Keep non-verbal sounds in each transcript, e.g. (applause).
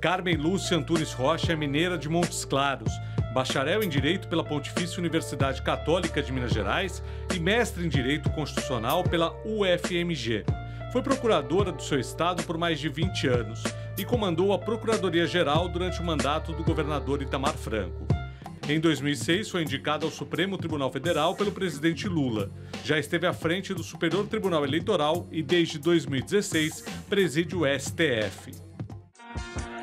Carmen Lúcia Antunes Rocha é mineira de Montes Claros, bacharel em Direito pela Pontifícia Universidade Católica de Minas Gerais e mestre em Direito Constitucional pela UFMG. Foi procuradora do seu estado por mais de 20 anos e comandou a Procuradoria-Geral durante o mandato do governador Itamar Franco. Em 2006, foi indicada ao Supremo Tribunal Federal pelo presidente Lula. Já esteve à frente do Superior Tribunal Eleitoral e, desde 2016, preside o STF.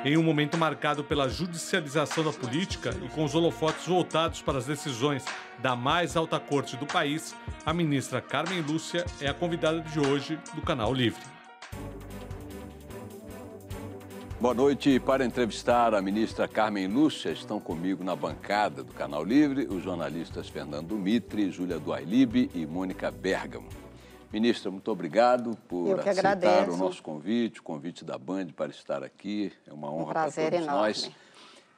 Em um momento marcado pela judicialização da política e com os holofotes voltados para as decisões da mais alta corte do país, a ministra Carmen Lúcia é a convidada de hoje do Canal Livre. Boa noite. Para entrevistar a ministra Carmen Lúcia, estão comigo na bancada do Canal Livre os jornalistas Fernando Mitre, Júlia Duailibe e Mônica Bergamo. Ministra, muito obrigado por aceitar agradeço. o nosso convite, o convite da Band para estar aqui. É uma honra um para todos enorme. nós.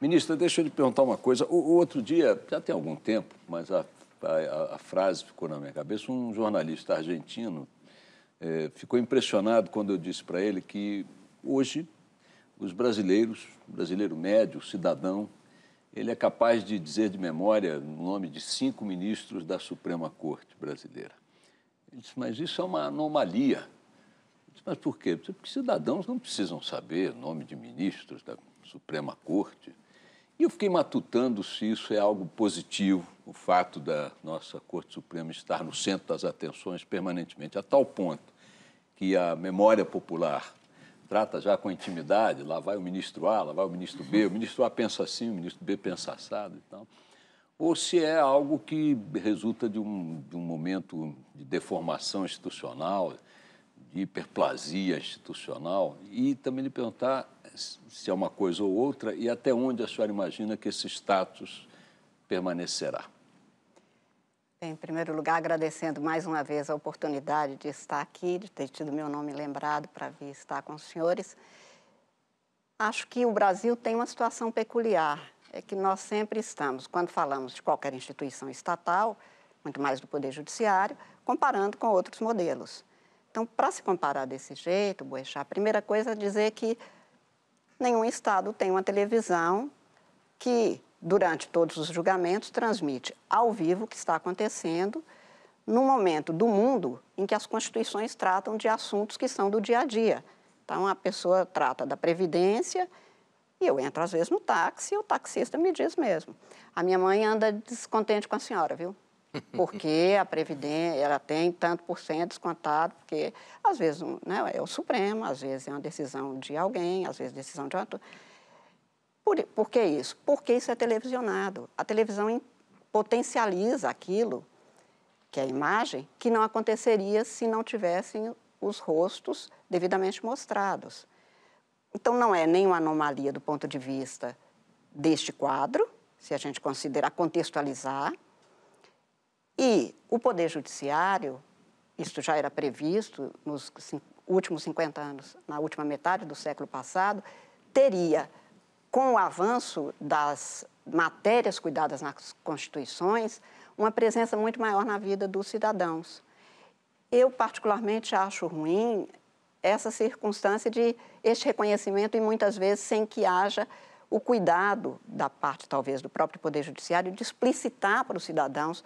Ministra, deixa eu lhe perguntar uma coisa. O, o outro dia, já tem algum tempo, mas a, a, a, frase ficou na minha cabeça, um jornalista argentino é, ficou impressionado quando eu disse para ele que hoje os brasileiros, brasileiro médio, cidadão, ele é capaz de dizer de memória o nome de cinco ministros da Suprema Corte brasileira. Ele disse, mas isso é uma anomalia. Eu disse, mas por quê? Porque cidadãos não precisam saber nome de ministros da Suprema Corte. E eu fiquei matutando se isso é algo positivo, o fato da nossa Corte Suprema estar no centro das atenções permanentemente, a tal ponto que a memória popular trata já com intimidade, lá vai o ministro A, lá vai o ministro B, o ministro A pensa assim, o ministro B pensa assado e tal ou se é algo que resulta de um, de um momento de deformação institucional, de hiperplasia institucional, e também lhe perguntar se é uma coisa ou outra e até onde a senhora imagina que esse status permanecerá. Bem, em primeiro lugar, agradecendo mais uma vez a oportunidade de estar aqui, de ter tido meu nome lembrado para vir estar com os senhores. Acho que o Brasil tem uma situação peculiar é que nós sempre estamos, quando falamos de qualquer instituição estatal, muito mais do Poder Judiciário, comparando com outros modelos. Então, para se comparar desse jeito, Boechat, a primeira coisa é dizer que nenhum Estado tem uma televisão que, durante todos os julgamentos, transmite ao vivo o que está acontecendo no momento do mundo em que as constituições tratam de assuntos que são do dia a dia. Então, a pessoa trata da Previdência e eu entro, às vezes, no táxi e o taxista me diz mesmo: a minha mãe anda descontente com a senhora, viu? (laughs) Porque a Previdência, ela tem tanto por cento descontado, porque às vezes né, é o Supremo, às vezes é uma decisão de alguém, às vezes é decisão de outro. Por, por que isso? Porque isso é televisionado. A televisão potencializa aquilo, que é a imagem, que não aconteceria se não tivessem os rostos devidamente mostrados. Então, não é nenhuma anomalia do ponto de vista deste quadro, se a gente considerar contextualizar. E o Poder Judiciário, isso já era previsto nos últimos 50 anos, na última metade do século passado, teria, com o avanço das matérias cuidadas nas constituições, uma presença muito maior na vida dos cidadãos. Eu, particularmente, acho ruim essa circunstância de este reconhecimento e muitas vezes sem que haja o cuidado da parte, talvez, do próprio Poder Judiciário de explicitar para os cidadãos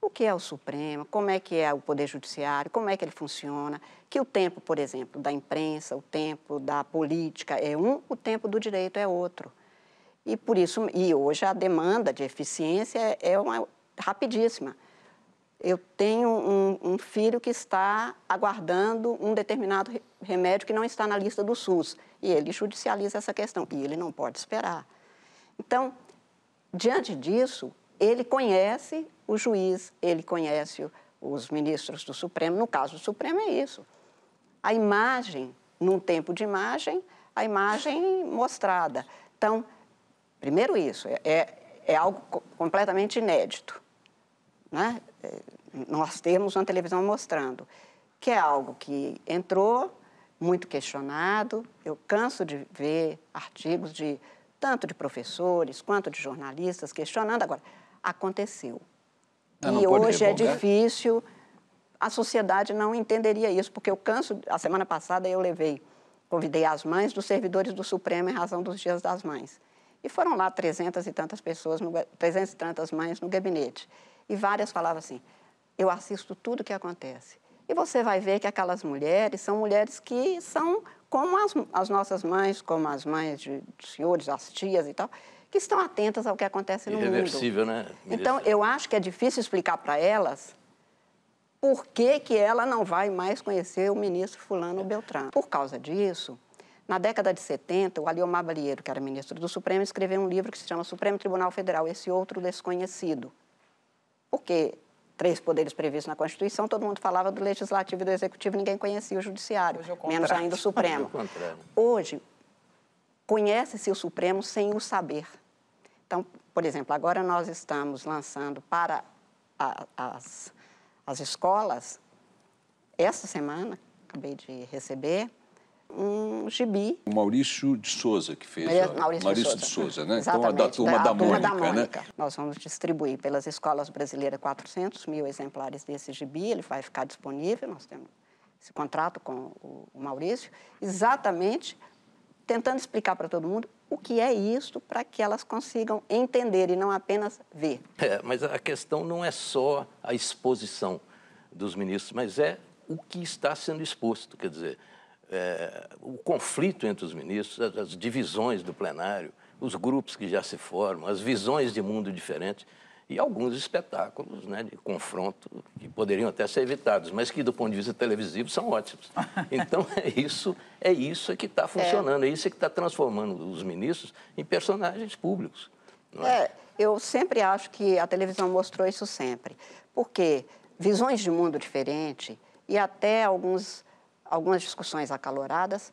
o que é o Supremo, como é que é o Poder Judiciário, como é que ele funciona, que o tempo, por exemplo, da imprensa, o tempo da política é um, o tempo do direito é outro. E por isso, e hoje a demanda de eficiência é uma rapidíssima eu tenho um, um, filho que está aguardando um determinado remédio que não está na lista do SUS. E ele judicializa essa questão, e ele não pode esperar. Então, diante disso, ele conhece o juiz, ele conhece os ministros do Supremo. No caso do Supremo, é isso. A imagem, num tempo de imagem, a imagem mostrada. Então, primeiro, isso é, é, é algo completamente inédito. Né? nós temos uma televisão mostrando, que é algo que entrou muito questionado. Eu canso de ver artigos de tanto de professores quanto de jornalistas questionando agora. Aconteceu. Não, e não hoje é difícil. A sociedade não entenderia isso, porque eu canso. A semana passada eu levei, convidei as mães dos servidores do Supremo em razão dos Dias das Mães. E foram lá trezentas e tantas pessoas, trezentas e tantas mães no gabinete. E várias falavam assim: eu assisto tudo o que acontece. E você vai ver que aquelas mulheres são mulheres que são como as, as nossas mães, como as mães de, de senhores, as tias e tal, que estão atentas ao que acontece no mundo. né? Então, eu acho que é difícil explicar para elas por que, que ela não vai mais conhecer o ministro fulano é. Beltrano. Por causa disso, na década de 70, o Aliomar Balieiro, que era ministro do Supremo, escreveu um livro que se chama Supremo Tribunal Federal, esse outro desconhecido porque três poderes previstos na Constituição, todo mundo falava do Legislativo e do Executivo, ninguém conhecia o Judiciário, o menos ainda o Supremo. (laughs) Hoje, Hoje conhece-se o Supremo sem o saber. Então, por exemplo, agora nós estamos lançando para a, as, as escolas, essa semana, acabei de receber, um gibi. O Maurício de Souza que fez. É, Maurício, Maurício de, Souza. né? Exatamente, então, a da turma, da, da, turma Mônica, da Mônica, né? Nós vamos distribuir pelas escolas brasileiras 400 mil exemplares desse gibi, ele vai ficar disponível, nós temos esse contrato com o Maurício, exatamente tentando explicar para todo mundo o que é isto para que elas consigam entender e não apenas ver. É, mas a questão não é só a exposição dos ministros, mas é o que está sendo exposto, quer dizer, é, o conflito entre os ministros, as, divisões do plenário, os grupos que já se formam, as visões de mundo diferentes e alguns espetáculos né, de confronto que poderiam até ser evitados, mas que do ponto de vista televisivo são ótimos. (laughs) Então é isso, é isso que está é. funcionando, é, isso que está transformando os ministros em personagens públicos. É? é? eu sempre acho que a televisão mostrou isso sempre, porque visões de mundo diferente e até alguns algumas discussões acaloradas.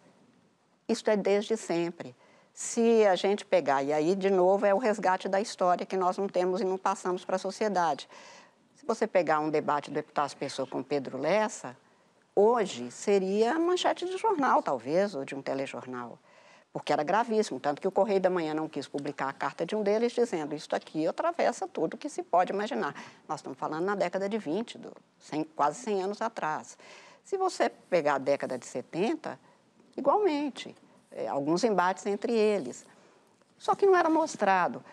Isso é desde sempre. Se a gente pegar, e aí de novo é o resgate da história que nós não temos e não passamos para a sociedade. Se você pegar um debate do deputado Pessoa com Pedro Lessa, hoje seria manchete de jornal, talvez, ou de um telejornal porque era gravíssimo. Tanto que o Correio da Manhã não quis publicar a carta de um deles dizendo isso aqui atravessa tudo que se pode imaginar. Nós estamos falando na década de 20, do, 100, quase 100 anos atrás. Se você pegar a década de 70, igualmente, é, alguns embates entre eles. Só que não era mostrado.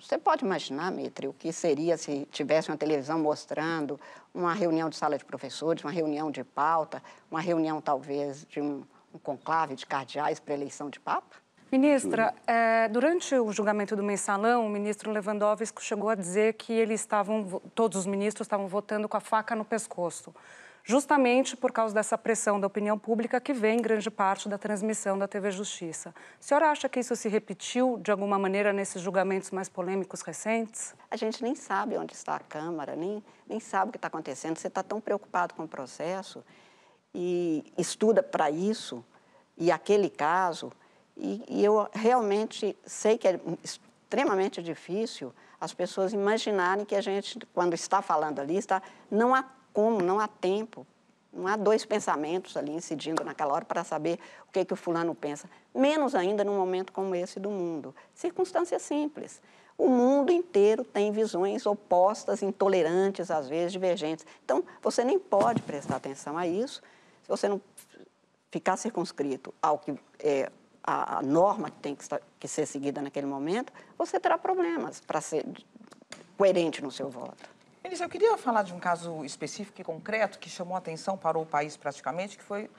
Você pode imaginar, Mitre, o que seria se tivesse uma televisão mostrando uma reunião de sala de professores, uma reunião de pauta, uma reunião talvez de um, um conclave de cardeais para eleição de papa? Ministra, é, durante o julgamento do mensalão, o ministro Lewandowski chegou a dizer que eles estavam, todos os ministros estavam votando com a faca no pescoço justamente por causa dessa pressão da opinião pública que vem em grande parte da transmissão da TV Justiça. A senhora acha que isso se repetiu de alguma maneira nesses julgamentos mais polêmicos recentes? A gente nem sabe onde está a Câmara, nem, nem sabe o que está acontecendo. Você está tão preocupado com o processo e estuda para isso e aquele caso. E, e eu realmente sei que é extremamente difícil as pessoas imaginarem que a gente, quando está falando ali, está não atua como, não há tempo. Não há dois pensamentos ali incidindo naquela hora para saber o que, que o fulano pensa. Menos ainda num momento como esse do mundo. Circunstâncias simples. O mundo inteiro tem visões opostas, intolerantes, às vezes divergentes. Então, você nem pode prestar atenção a isso se você não ficar circunscrito ao que é a, a norma que tem que, estar, que, ser seguida naquele momento, você terá problemas para ser coerente no seu voto. Elisa, eu queria falar de um caso específico e concreto que chamou a atenção para o país praticamente, que foi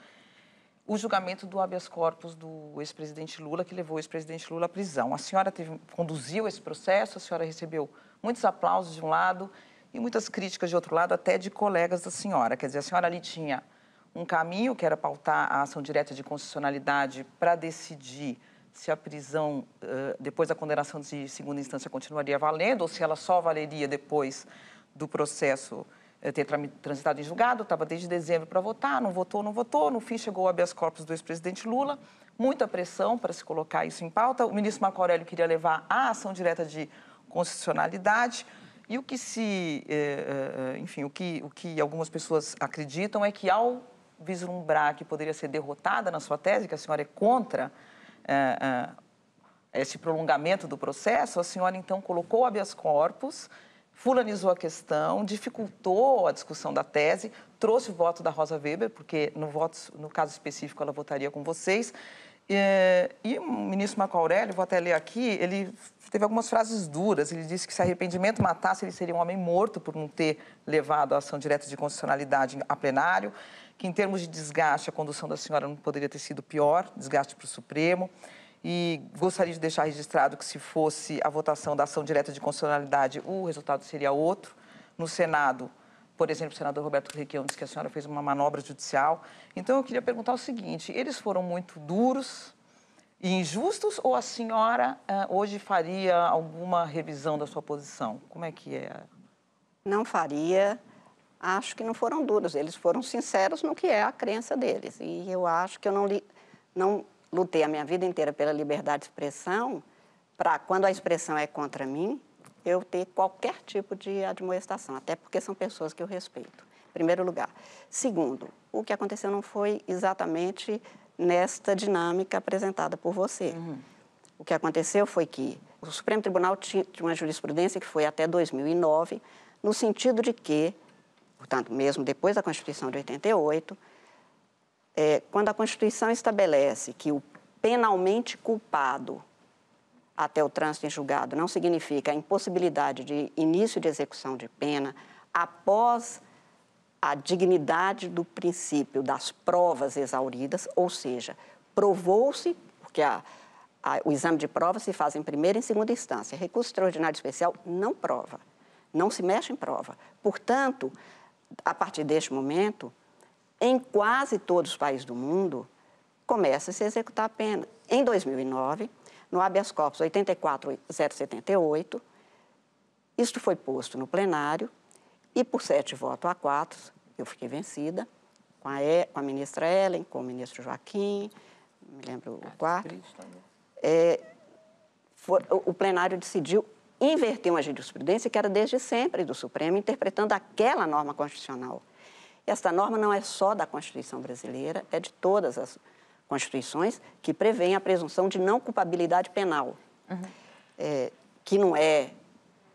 o julgamento do habeas corpus do ex-presidente Lula, que levou o ex-presidente Lula à prisão. A senhora teve, conduziu esse processo, a senhora recebeu muitos aplausos de um lado e muitas críticas de outro lado, até de colegas da senhora. Quer dizer, a senhora ali tinha um caminho que era pautar a ação direta de constitucionalidade para decidir se a prisão, depois da condenação de segunda instância, continuaria valendo ou se ela só valeria depois do processo eh, ter transitado em julgado, estava desde dezembro para votar, não votou, não votou. No fim, chegou o habeas corpus do ex-presidente Lula, muita pressão para se colocar isso em pauta. O ministro Marco Aurélio queria levar a ação direta de constitucionalidade. E o que se, eh, eh, enfim, o que, o que algumas pessoas acreditam é que ao vislumbrar que poderia ser derrotada na sua tese, que a senhora é contra esse prolongamento do processo, a senhora então colocou o habeas corpus fulanizou a questão, dificultou a discussão da tese, trouxe o voto da Rosa Weber, porque no, voto, no caso específico ela votaria com vocês. É, e o ministro Marco Aurélio, vou até ler aqui, ele teve algumas frases duras. Ele disse que se arrependimento matasse, ele seria um homem morto por não ter levado a ação direta de constitucionalidade a plenário, que em termos de desgaste, a condução da senhora não poderia ter sido pior, desgaste para o Supremo. E gostaria de deixar registrado que, se fosse a votação da ação direta de constitucionalidade, o resultado seria outro. No Senado, por exemplo, o senador Roberto Requião disse que a senhora fez uma manobra judicial. Então, eu queria perguntar o seguinte: eles foram muito duros e injustos ou a senhora eh, hoje faria alguma revisão da sua posição? Como é que é? Não faria. Acho que não foram duros. Eles foram sinceros no que é a crença deles. E eu acho que eu não li. Não, lutei a minha vida inteira pela liberdade de expressão, para quando a expressão é contra mim, eu ter qualquer tipo de admoestação, até porque são pessoas que eu respeito, em primeiro lugar. Segundo, o que aconteceu não foi exatamente nesta dinâmica apresentada por você. Uhum. O que aconteceu foi que o Supremo Tribunal tinha uma jurisprudência que foi até 2009, no sentido de que, portanto, mesmo depois da Constituição de 88, é, quando a Constituição estabelece que o penalmente culpado até o trânsito em julgado não significa a impossibilidade de início de execução de pena após a dignidade do princípio das provas exauridas, ou seja, provou-se, porque a, a, o exame de prova se faz em primeira e em segunda instância, recurso extraordinário especial não prova, não se mexe em prova. Portanto, a partir deste momento, em quase todos os países do mundo, começa a se executar a pena. Em 2009, no habeas corpus 84078, isto foi posto no plenário e, por sete votos a quatro, eu fiquei vencida, com a, e, com a ministra Ellen, com o ministro Joaquim, me lembro o ah, tá quarto. Tá é, for, o plenário decidiu inverter uma jurisprudência que era desde sempre do Supremo, interpretando aquela norma constitucional. Esta norma não é só da Constituição brasileira, é de todas as constituições que prevêem a presunção de não culpabilidade penal, uhum. é, que não é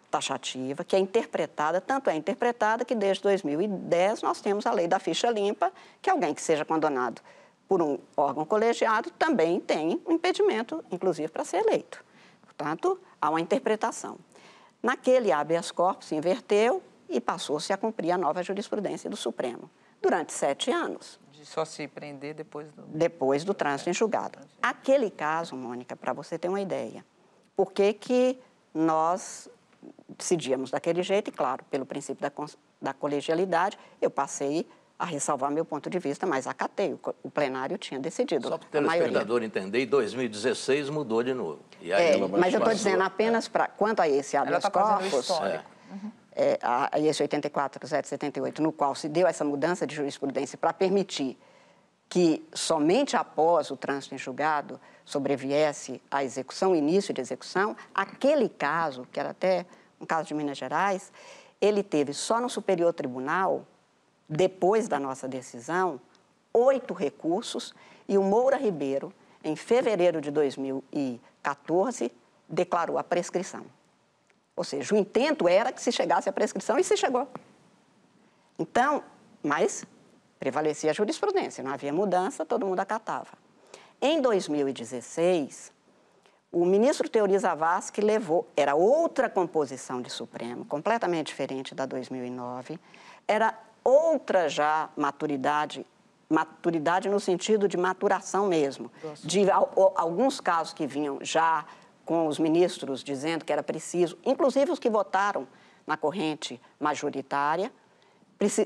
taxativa, que é interpretada, tanto é interpretada que desde 2010 nós temos a lei da ficha limpa, que alguém que seja condenado por um órgão colegiado também tem um impedimento, inclusive, para ser eleito. Portanto, há uma interpretação. Naquele habeas corpus se inverteu, e passou-se a cumprir a nova jurisprudência do Supremo durante sete anos. De só se prender depois do... Depois do trânsito é. em julgado. Aquele caso, Mônica, para você ter uma ideia, por que que nós decidíamos daquele jeito, e claro, pelo princípio da, da colegialidade, eu passei a ressalvar meu ponto de vista, mas acatei, o, plenário tinha decidido. Só para o telespectador entender, 2016 mudou de novo. Aí, é, mas eu estou dizendo é. apenas, para quanto a esse tá habeas tá corpus, é. Uhum é, a, a esse 84078, no qual se deu essa mudança de jurisprudência para permitir que somente após o trânsito em julgado sobreviesse a execução, início de execução, aquele caso, que era até um caso de Minas Gerais, ele teve só no Superior Tribunal, depois da nossa decisão, oito recursos e o Moura Ribeiro, em fevereiro de 2014, declarou a prescrição. Ou seja, o intento era que se chegasse à prescrição e se chegou. Então, mas prevalecia a jurisprudência, não havia mudança, todo mundo acatava. Em 2016, o ministro Teori Zavascki levou, era outra composição de Supremo, completamente diferente da 2009, era outra já maturidade, maturidade no sentido de maturação mesmo, de alguns casos que vinham já com os ministros dizendo que era preciso, inclusive os que votaram na corrente majoritária,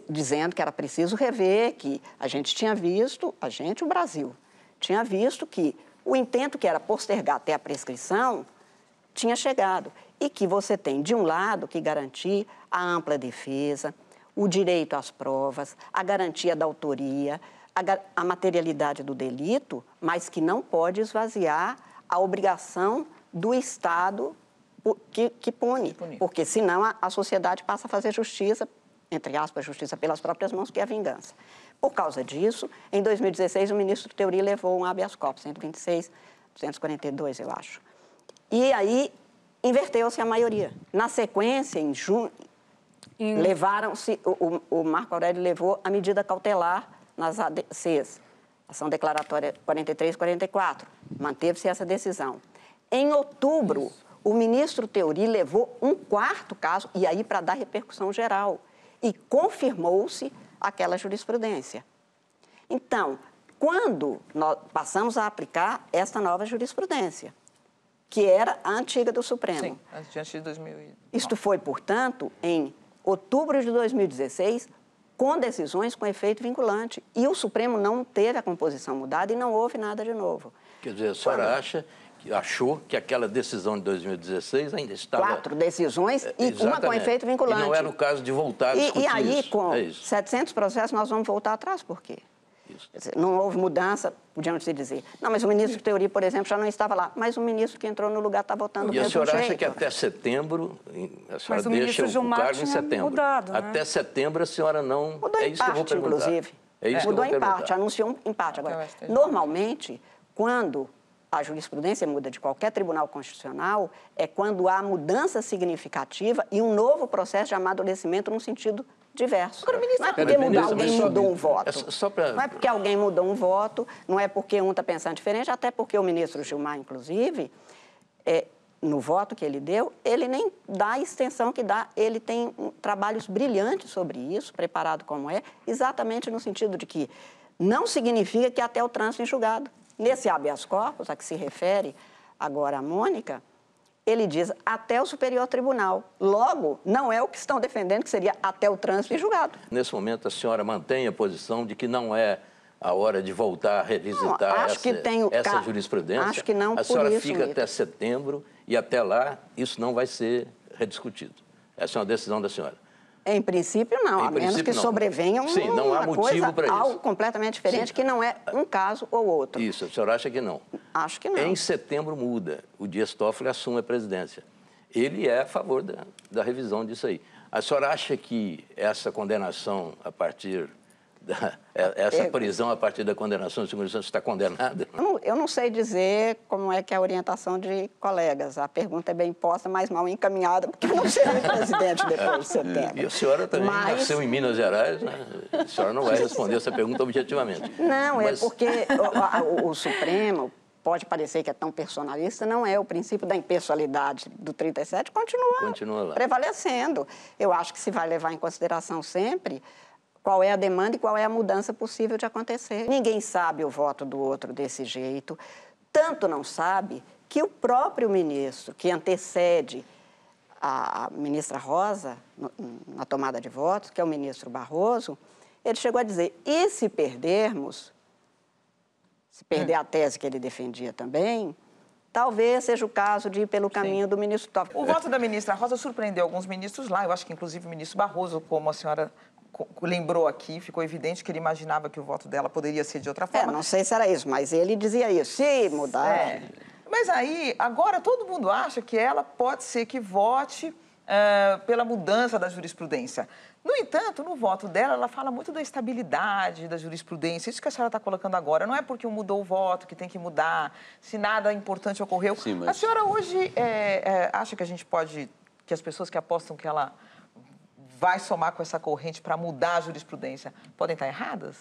dizendo que era preciso rever, que a gente tinha visto, a gente, o Brasil, tinha visto que o intento que era postergar até a prescrição tinha chegado. E que você tem, de um lado, que garantir a ampla defesa, o direito às provas, a garantia da autoria, a, materialidade do delito, mas que não pode esvaziar a obrigação do Estado que, que pune, porque senão a, a sociedade passa a fazer justiça, entre aspas, justiça pelas próprias mãos, que é a vingança. Por causa disso, em 2016, o ministro Teori levou um habeas corpus, 126, 242, eu acho. E aí inverteu-se a maioria. Na sequência, em junho, em... levaram-se, o, o, Marco Aurélio levou a medida cautelar nas ADCs, ação declaratória 43 44. Manteve-se essa decisão. Em outubro, Isso. o ministro Teori levou um quarto caso, e aí para dar repercussão geral, e confirmou-se aquela jurisprudência. Então, quando nós passamos a aplicar esta nova jurisprudência, que era a antiga do Supremo. Sim, antes de 2009. Isto foi, portanto, em outubro de 2016, com decisões com efeito vinculante. E o Supremo não teve a composição mudada e não houve nada de novo. Quer dizer, a senhora Quando... acha achou que aquela decisão de 2016 ainda estava... Quatro decisões e Exatamente. uma com efeito vinculante. E não era o caso de voltar a discutir E, e aí, isso. com é 700 processos, nós vamos voltar atrás, por quê? Isso. Não houve mudança, se dizer. Não, mas o ministro de Teoria, por exemplo, já não estava lá. Mas o ministro que entrou no lugar está votando e E a senhora jeito. acha que até setembro, a senhora mas deixa o, o cargo em setembro. Mudado, né? Até setembro a senhora não... Mudou é em isso parte, que eu vou perguntar. inclusive. É isso é. Mudou em perguntar. parte, anunciou um empate. Agora, normalmente, quando a jurisprudência muda de qualquer tribunal constitucional é quando há mudança significativa e um novo processo de amadurecimento num sentido diverso. Agora, ministro, não é porque mudou, alguém só, mudou um voto. É pra... Não é porque alguém mudou um voto, não é porque um está pensando diferente, até porque o ministro Gilmar, inclusive, é, no voto que ele deu, ele nem dá a extensão que dá. Ele tem trabalhos brilhantes sobre isso, preparado como é, exatamente no sentido de que não significa que até o trânsito enxugado. Nesse habeas corpus a que se refere agora a Mônica, ele diz até o Superior Tribunal. Logo, não é o que estão defendendo, que seria até o trânsito e julgado. Nesse momento, a senhora mantém a posição de que não é a hora de voltar a revisitar não, acho essa, que essa jurisprudência? Acho que não, A senhora isso, fica Mito. até setembro e até lá isso não vai ser rediscutido. Essa é uma decisão da senhora. Em princípio, não, em a menos que não. sobrevenha um, Sim, não há motivo para isso. algo completamente diferente, Sim. que não é um caso ou outro. Isso, o senhor acha que não? Acho que não. Em setembro muda, o Dias Toffoli assume a presidência. Ele é a favor da, da revisão disso aí. A senhora acha que essa condenação a partir (laughs) É, essa é. prisão a partir da condenação de segundo instância está condenada? Não, eu não sei dizer como é que é a orientação de colegas. A pergunta é bem posta, mas mal encaminhada, porque eu não serei presidente depois seu é. setembro. E a senhora também mas... nasceu em Minas Gerais, né? A senhora não vai responder essa pergunta objetivamente. Não, mas... é porque o, o, o Supremo pode parecer que é tão personalista, não é. O princípio da impessoalidade do 37 continua, continua prevalecendo. Eu acho que se vai levar em consideração sempre qual é a demanda e qual é a mudança possível de acontecer. Ninguém sabe o voto do outro desse jeito, tanto não sabe que o próprio ministro que antecede a ministra Rosa na tomada de votos, que é o ministro Barroso, ele chegou a dizer: e se perdermos, se perder é. a tese que ele defendia também, talvez seja o caso de ir pelo caminho Sim. do ministro Toffoli. O voto da ministra Rosa surpreendeu alguns ministros lá, eu acho que inclusive o ministro Barroso, como a senhora lembrou aqui, ficou evidente que ele imaginava que o voto dela poderia ser de outra é, forma. É, não sei se era isso, mas ele dizia isso, se mudar. É. Mas aí, agora todo mundo acha que ela pode ser que vote uh, pela mudança da jurisprudência. No entanto, no voto dela, ela fala muito da estabilidade da jurisprudência. Isso que a senhora está colocando agora. Não é porque mudou o voto que tem que mudar, se nada importante ocorreu. Sim, mas... A senhora hoje é, é, acha que a gente pode. que as pessoas que apostam que ela vai somar com essa corrente para mudar a jurisprudência, podem estar erradas?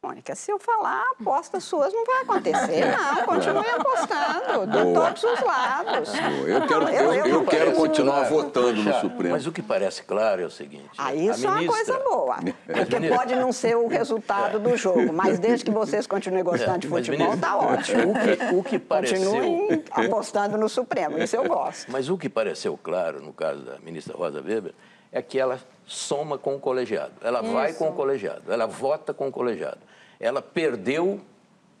Mônica, se eu falar, apostas suas não vai acontecer. (laughs) Não, continue apostando, de todos os lados. Eu quero, eu, eu, eu quero continuar votando no Supremo. Mas o que parece claro é o seguinte... Ah, isso ministra... é uma coisa boa, porque (laughs) é pode não ser o resultado do jogo, mas desde que vocês continuem gostando de futebol, está ótimo. O que, o que pareceu... Continuem apostando no Supremo, isso eu gosto. Mas o que pareceu claro, no caso da ministra Rosa Weber, é que ela soma com o colegiado, ela Isso. vai com o colegiado, ela vota com o colegiado. Ela perdeu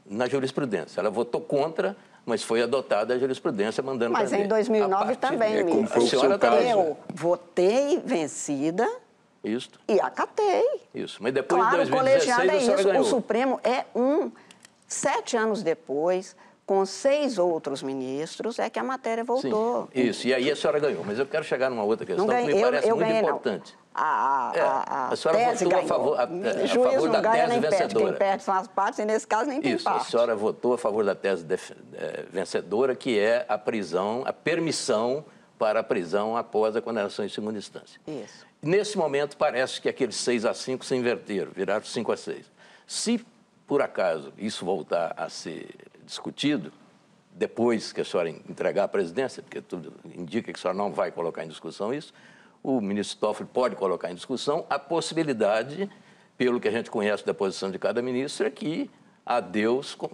na jurisprudência, ela votou contra, mas foi adotada a jurisprudência mandando Mas em 2009 também, é, como foi o seu tá caso. Eu votei vencida, isso. E acatei. Isso. Mas depois claro, de 2016, o colegiado é isso. O Supremo é um. Sete anos depois, com seis outros ministros, é que a matéria voltou. Sim, isso, e aí a senhora ganhou. Mas eu quero chegar numa outra questão ganhei, que me parece eu, eu muito ganhei, importante. A, a, é, a, a, senhora votou ganhou. a favor, a, a favor da ganha, tese vencedora. Perde. Quem perde são as partes, e nesse caso nem tem Isso, parte. a senhora votou a favor da tese de, é, vencedora, que é a prisão, a permissão para a prisão após a condenação em segunda instância. Isso. Nesse momento, parece que aqueles 6 a 5 se inverteram, viraram 5 a 6. Se, por acaso, isso voltar a ser discutido, depois que a senhora entregar a presidência, porque tudo indica que a senhora não vai colocar em discussão isso, o ministro Toffoli pode colocar em discussão a possibilidade, pelo que a gente conhece da posição de cada ministro, é que adeus com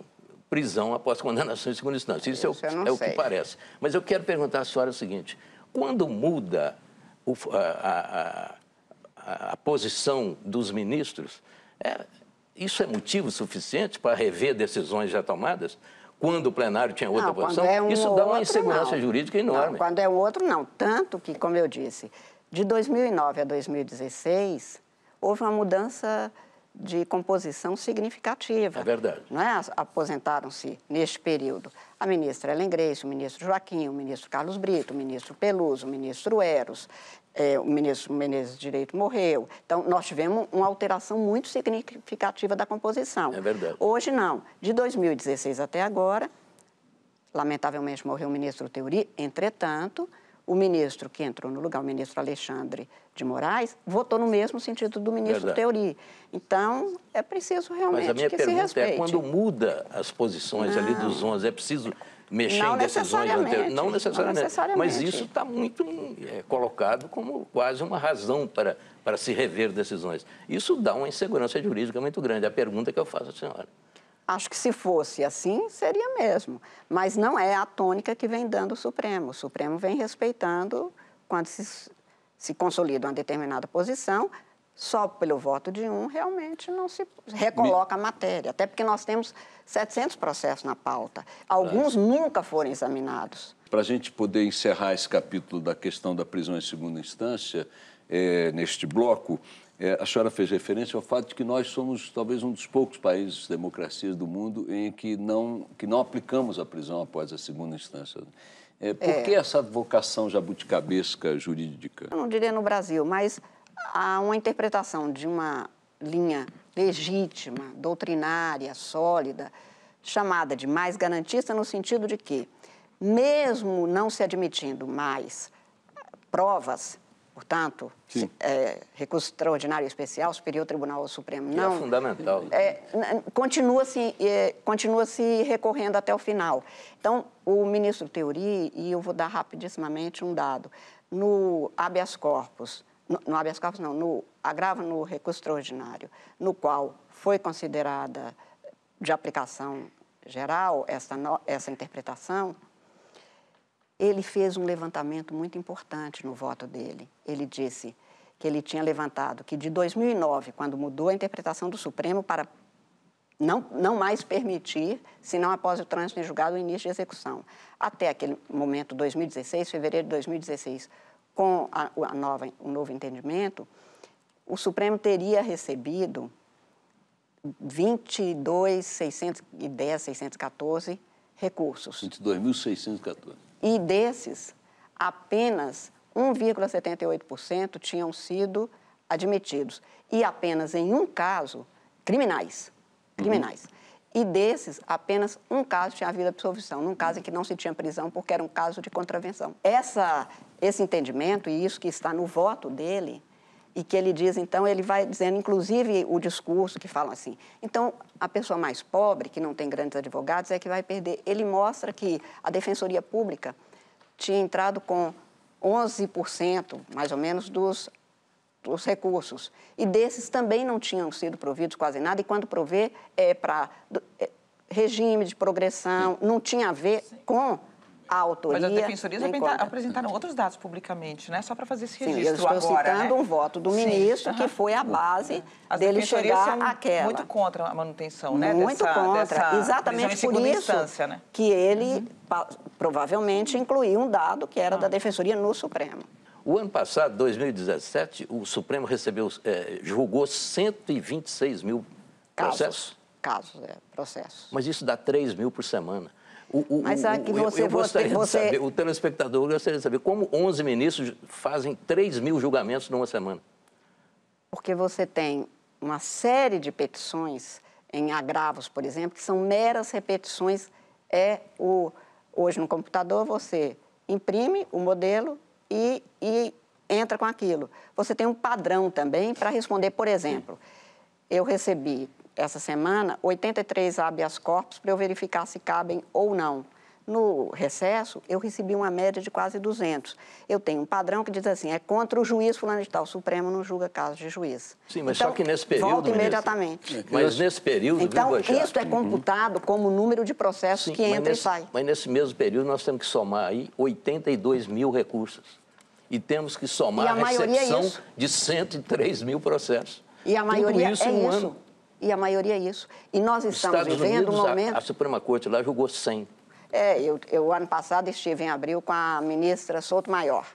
prisão após condenação em segunda instância. Isso, isso é, o, é o que parece. Mas eu quero perguntar à senhora o seguinte: quando muda o, a, a, a, a, posição dos ministros, é, isso é motivo suficiente para rever decisões já tomadas? Quando o plenário tinha outra não, posição? É um isso dá uma insegurança não. jurídica enorme. Não, quando é um outro, não. Tanto que, como eu disse, de 2009 a 2016, houve uma mudança de composição significativa. É verdade. Não é? Aposentaram-se neste período a ministra Ellen Grace, o ministro Joaquim, o ministro Carlos Brito, o ministro Peluso, o ministro Eros é, o ministro Menezes de Direito morreu. Então, nós tivemos uma alteração muito significativa da composição. É verdade. Hoje, não. De 2016 até agora, lamentavelmente morreu o ministro Teori, entretanto, o ministro que entrou no lugar, o ministro Alexandre de Moraes, votou no mesmo sentido do ministro Verdade. Teori. Então, é preciso realmente que se respeite. Mas a minha pergunta é, quando muda as posições não. ali dos 11, é preciso mexer não em decisões anteriores. Não necessariamente. Não necessariamente. Mas isso está muito é, colocado como quase uma razão para, para se rever decisões. Isso dá uma insegurança jurídica muito grande. A pergunta que eu faço à senhora. Acho que se fosse assim, seria mesmo. Mas não é a tônica que vem dando o Supremo. O Supremo vem respeitando quando se, se consolida uma determinada posição, só pelo voto de um, realmente não se recoloca a matéria. Até porque nós temos 700 processos na pauta. É. Alguns Mas... nunca foram examinados. Para a gente poder encerrar esse capítulo da questão da prisão em segunda instância, é, neste bloco, é, a senhora fez referência ao fato de que nós somos talvez um dos poucos países, democracias do mundo, em que não, que não aplicamos a prisão após a segunda instância. É, por é. que essa vocação jabuticabesca jurídica? Eu não diria no Brasil, mas a uma interpretação de uma linha legítima, doutrinária, sólida, chamada de mais garantista, no sentido de que, mesmo não se admitindo mais provas, portanto, se, é, recurso extraordinário especial, Superior Tribunal Supremo, que é não. Né? É fundamental. É, Continua-se é, continua -se recorrendo até o final. Então, o ministro Teori, e eu vou dar rapidissimamente um dado, no habeas corpus, no, habeas corpus não, no agravo no recurso extraordinário, no qual foi considerada de aplicação geral essa, essa interpretação, ele fez um levantamento muito importante no voto dele. Ele disse que ele tinha levantado que de 2009, quando mudou a interpretação do Supremo para não, não mais permitir, senão após o trânsito em julgado, o início de execução. Até aquele momento, 2016, fevereiro de 2016, com a, a nova, o novo entendimento, o Supremo teria recebido 22.610, 614 recursos. 22.614. E desses, apenas 1,78% tinham sido admitidos. E apenas em um caso, criminais. Uhum. Criminais. Uhum. E desses, apenas um caso tinha havido absolvição, num caso em que não se tinha prisão, porque era um caso de contravenção. Essa esse entendimento e isso que está no voto dele, e que ele diz, então, ele vai dizendo, inclusive, o discurso que fala assim. Então, a pessoa mais pobre, que não tem grandes advogados, é que vai perder. Ele mostra que a Defensoria Pública tinha entrado com 11%, mais ou menos, dos, dos recursos. E desses também não tinham sido providos quase nada, e quando prover, é para é, regime de progressão, não tinha a ver com a autoria. Mas as defensorias é apresentaram outros dados publicamente, né? Só para fazer esse registro Sim, agora, citando né? um voto do ministro que foi a base As dele chegar àquela. Muito contra a manutenção, né? Muito dessa, contra. Dessa Exatamente por isso né? que ele uhum. provavelmente incluiu um dado que era da ah. defensoria no Supremo. O ano passado, 2017, o Supremo recebeu, eh, julgou 126 mil processos. Casos, casos é, processos. Mas isso dá 3 mil por semana. O, o, Mas aqui o, você, eu, gostaria você... de saber, o telespectador gostaria de saber como 11 ministros fazem 3 mil julgamentos numa semana. Porque você tem uma série de petições em agravos, por exemplo, que são meras repetições. É o hoje no computador você imprime o modelo e, e entra com aquilo. Você tem um padrão também para responder, por exemplo, eu recebi essa semana 83 habeas corpus para eu verificar se cabem ou não. No recesso, eu recebi uma média de quase 200. Eu tenho um padrão que diz assim, é contra o juiz fulano de tal, o Supremo não julga caso de juiz. Sim, mas então, só que nesse período... Volta imediatamente. É, mas nesse período... Então, viu, isso é uhum. computado uhum. como número de processos Sim, que entra nesse, e sai. Mas nesse mesmo período, nós temos que somar aí 82 mil recursos. E temos que somar e a, a recepção é de 103 mil processos. E a maioria Tudo isso é um isso. Ano e a maioria é isso. E nós estamos Estados vivendo Unidos, um momento. A, a, Suprema Corte lá julgou 100. É, eu, eu ano passado estive em abril com a ministra Souto Maior.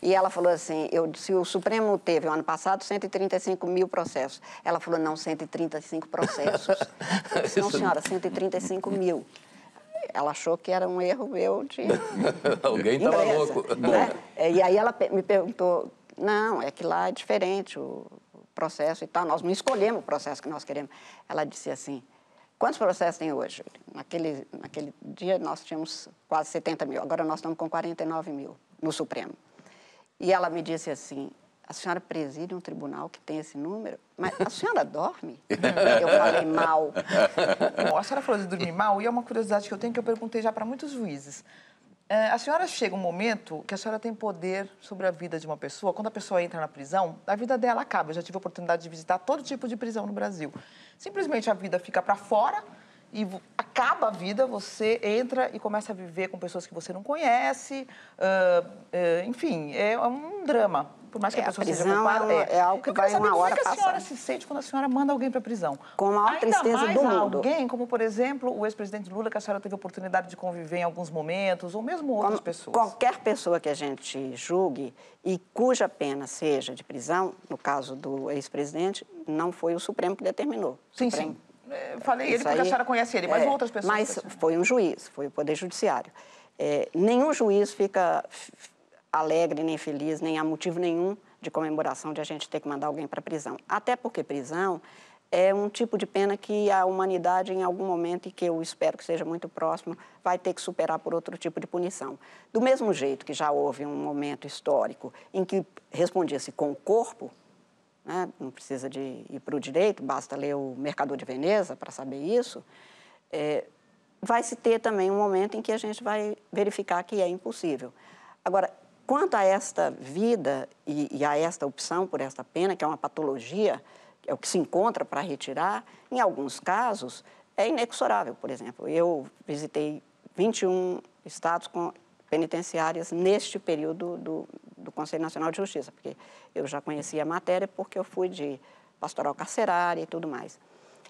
E ela falou assim: eu, se o Supremo teve, ano passado, 135 mil processos. Ela falou: não, 135 processos. Disse, (laughs) não, senhora, 135 mil. Ela achou que era um erro meu de. (laughs) Alguém estava louco. Né? É, e aí ela me perguntou: não, é que lá é diferente. O processo e tal, nós não escolhemos o processo que nós queremos. Ela disse assim, quantos processos tem hoje? Naquele, naquele dia nós tínhamos quase 70 mil, agora nós estamos com 49 mil no Supremo. E ela me disse assim, a senhora preside um tribunal que tem esse número, mas a senhora dorme? (laughs) eu falei mal. Bom, a senhora falou de dormir mal e é uma curiosidade que eu tenho que eu perguntei já para muitos juízes. É, a senhora chega um momento que a senhora tem poder sobre a vida de uma pessoa. Quando a pessoa entra na prisão, a vida dela acaba. Eu já tive a oportunidade de visitar todo tipo de prisão no Brasil. Simplesmente a vida fica para fora e acaba a vida, você entra e começa a viver com pessoas que você não conhece, uh, uh, enfim, é, é um drama. Por mais que é, a pessoa a prisão seja é culpada, é, é algo que vai saber uma hora Como é que a senhora se sente quando a senhora manda alguém para a prisão? Com a maior Ainda tristeza mais do mundo. alguém, como por exemplo o ex-presidente Lula, que a senhora teve a oportunidade de conviver em alguns momentos, ou mesmo outras como pessoas. Qualquer pessoa que a gente julgue e cuja pena seja de prisão, no caso do ex-presidente, não foi o Supremo que determinou. Sim, Supremo. sim falei Isso ele porque aí, a senhora conhece ele, mas é, outras pessoas. Mas foi um juiz, foi o Poder Judiciário. É, nenhum juiz fica alegre, nem feliz, nem há motivo nenhum de comemoração de a gente ter que mandar alguém para prisão. Até porque prisão é um tipo de pena que a humanidade, em algum momento, e que eu espero que seja muito próximo, vai ter que superar por outro tipo de punição. Do mesmo jeito que já houve um momento histórico em que respondia-se com o corpo, né? não precisa de ir para o direito, basta ler o Mercador de Veneza para saber isso, é, vai se ter também um momento em que a gente vai verificar que é impossível. Agora, quanto a esta vida e, e a esta opção por esta pena, que é uma patologia, é o que se encontra para retirar, em alguns casos é inexorável. Por exemplo, eu visitei 21 estados com penitenciárias neste período do, Conselho Nacional de Justiça, porque eu já conhecia a matéria porque eu fui de pastoral carcerária e tudo mais.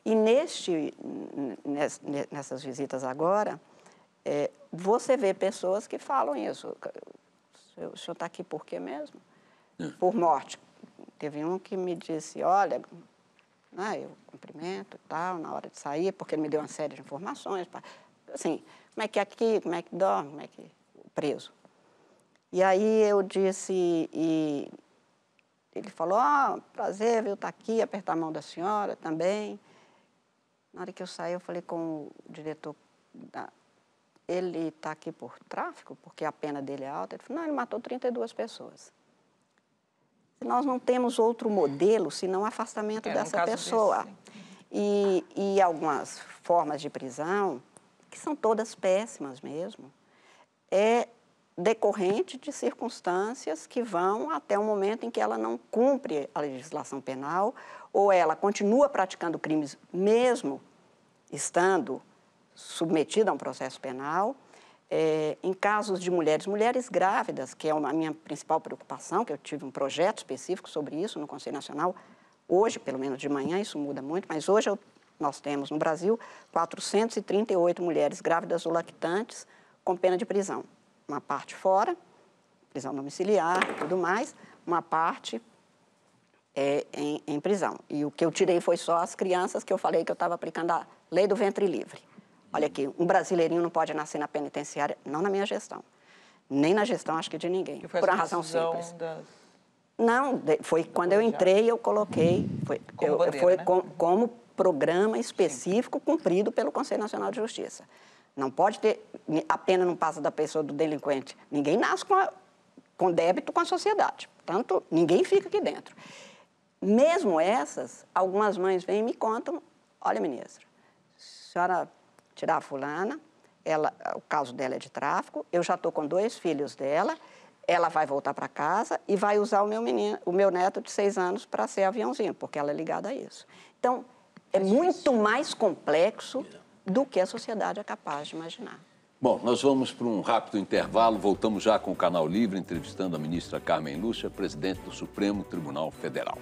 E neste, nessas visitas agora, é, você vê pessoas que falam isso. O senhor está aqui por quê mesmo? É. Por morte. Teve um que me disse, olha, né, eu cumprimento e tal, na hora de sair, porque ele me deu uma série de informações. Assim, como é que é aqui, como é que dorme, como é que... O preso. E aí eu disse, e ele falou, ah, prazer, viu, estar tá aqui, apertar a mão da senhora também. Na hora que eu saí, eu falei com o diretor, da, ele está aqui por tráfico, porque a pena dele é alta. Ele falou, não, ele matou 32 pessoas. Nós não temos outro modelo senão afastamento é, dessa pessoa. Desse, e, e algumas formas de prisão, que são todas péssimas mesmo, é decorrente de circunstâncias que vão até o momento em que ela não cumpre a legislação penal ou ela continua praticando crimes mesmo estando submetida a um processo penal. É, em casos de mulheres, mulheres grávidas, que é uma, a minha principal preocupação, que eu tive um projeto específico sobre isso no Conselho Nacional, hoje, pelo menos de manhã, isso muda muito, mas hoje eu, nós temos no Brasil 438 mulheres grávidas ou lactantes com pena de prisão uma parte fora, prisão domiciliar, tudo mais, uma parte é, em, em, prisão. E o que eu tirei foi só as crianças que eu falei que eu estava aplicando a lei do ventre livre. Olha aqui, um brasileirinho não pode nascer na penitenciária, não na minha gestão, nem na gestão, acho que de ninguém, por uma razão simples. Da... Não, foi da quando eu entrei, eu coloquei, foi como, eu, bandeira, foi né? com, como programa específico Sim. cumprido pelo Conselho Nacional de Justiça. Não pode ter. A pena não passa da pessoa do delinquente. Ninguém nasce com, a, com débito com a sociedade. Portanto, ninguém fica aqui dentro. Mesmo essas, algumas mães vêm e me contam: olha, ministra, a senhora tirar a fulana, ela, o caso dela é de tráfico, eu já estou com dois filhos dela, ela vai voltar para casa e vai usar o meu menino, o meu neto de seis anos para ser aviãozinho, porque ela é ligada a isso. Então, é, é muito mais complexo é do que a sociedade é capaz de imaginar. Bom, nós vamos para um rápido intervalo. Voltamos já com o Canal Livre, entrevistando a ministra Carmen Lúcia, presidente do Supremo Tribunal Federal.